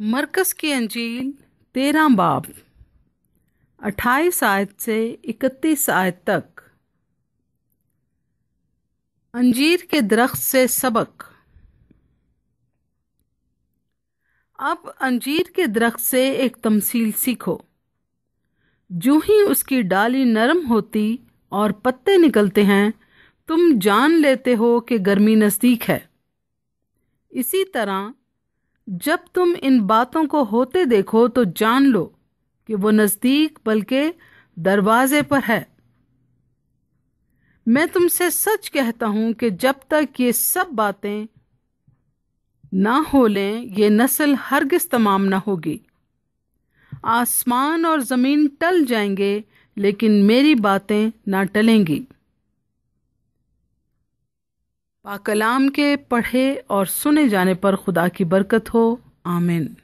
मरकस की अंजील तेरह बाब अट्ठाईस आयत से इकतीस आयत तक अंजीर के दरख्त से सबक अब अंजीर के दरख्त से एक तमसील सीखो जो ही उसकी डाली नरम होती और पत्ते निकलते हैं तुम जान लेते हो कि गर्मी नज़दीक है इसी तरह जब तुम इन बातों को होते देखो तो जान लो कि वो नज़दीक बल्कि दरवाजे पर है मैं तुमसे सच कहता हूं कि जब तक ये सब बातें ना हो लें ये नस्ल हरगिज तमाम ना होगी आसमान और ज़मीन टल जाएंगे लेकिन मेरी बातें ना टलेंगी पाकलाम के पढ़े और सुने जाने पर खुदा की बरकत हो आमिन